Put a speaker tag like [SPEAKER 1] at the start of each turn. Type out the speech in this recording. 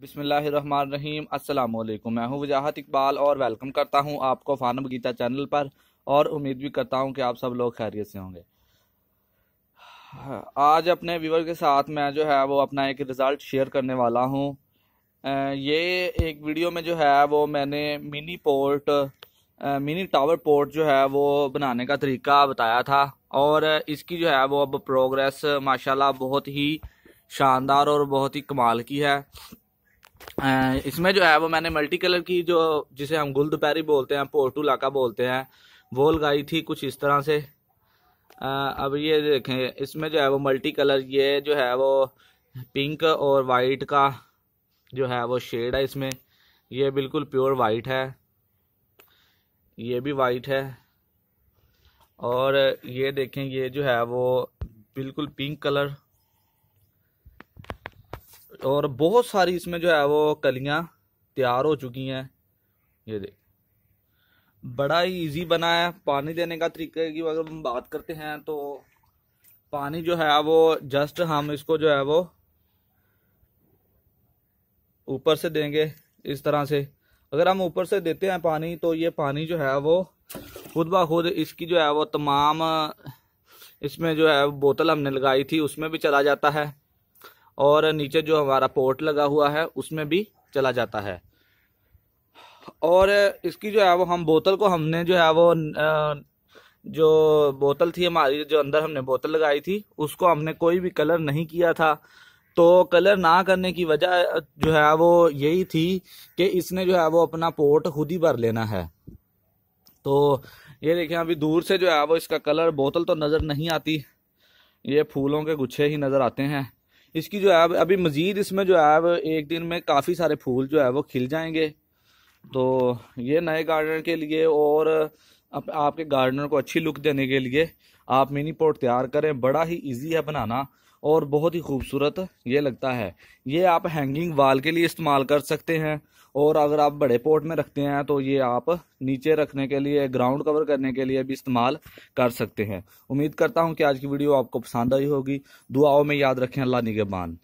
[SPEAKER 1] बिसमीम अल्लाम मैं हूं वजाहत इकबाल और वेलकम करता हूं आपको फानम गीता चैनल पर और उम्मीद भी करता हूं कि आप सब लोग खैरियत से होंगे आज अपने व्यूवर के साथ मैं जो है वो अपना एक रिज़ल्ट शेयर करने वाला हूं ये एक वीडियो में जो है वो मैंने mini port mini tower port जो है वो बनाने का तरीका बताया था और इसकी जो है वो अब प्रोग्रेस माशाल्लाह बहुत ही शानदार और बहुत ही कमाल की है इसमें जो है वो मैंने मल्टी कलर की जो जिसे हम गुल दोपहरी बोलते हैं पोर्टू लाका बोलते हैं वो लगाई थी कुछ इस तरह से अब ये देखें इसमें जो है वो मल्टी कलर ये जो है वो पिंक और वाइट का जो है वो शेड है इसमें ये बिल्कुल प्योर वाइट है ये भी वाइट है और ये देखें ये जो है वो बिल्कुल पिंक कलर और बहुत सारी इसमें जो है वो कलियाँ तैयार हो चुकी हैं ये देख बड़ा ही इजी बना है पानी देने का तरीके की अगर हम बात करते हैं तो पानी जो है वो जस्ट हम इसको जो है वो ऊपर से देंगे इस तरह से अगर हम ऊपर से देते हैं पानी तो ये पानी जो है वो खुद ब खुद इसकी जो है वो तमाम इसमें जो है बोतल हमने लगाई थी उसमें भी चला जाता है और नीचे जो हमारा पोर्ट लगा हुआ है उसमें भी चला जाता है और इसकी जो है वो हम बोतल को हमने जो है वो जो बोतल थी हमारी जो अंदर हमने बोतल लगाई थी उसको हमने कोई भी कलर नहीं किया था तो कलर ना करने की वजह जो है वो यही थी कि इसने जो है वो अपना पोर्ट खुद ही भर लेना है तो ये देखें अभी दूर से जो है वो इसका कलर बोतल तो नज़र नहीं आती ये फूलों के गुच्छे ही नज़र आते हैं इसकी जो है अभी मज़ीद इसमें जो है एक दिन में काफ़ी सारे फूल जो है वो खिल जाएंगे तो ये नए गार्डन के लिए और आप, आपके गार्डनर को अच्छी लुक देने के लिए आप मिनी पॉट तैयार करें बड़ा ही इजी है बनाना और बहुत ही खूबसूरत ये लगता है ये आप हैंगिंग वाल के लिए इस्तेमाल कर सकते हैं और अगर आप बड़े पोर्ट में रखते हैं तो ये आप नीचे रखने के लिए ग्राउंड कवर करने के लिए भी इस्तेमाल कर सकते हैं उम्मीद करता हूँ कि आज की वीडियो आपको पसंद आई होगी दुआओं में याद रखें अल्लाह निगेबान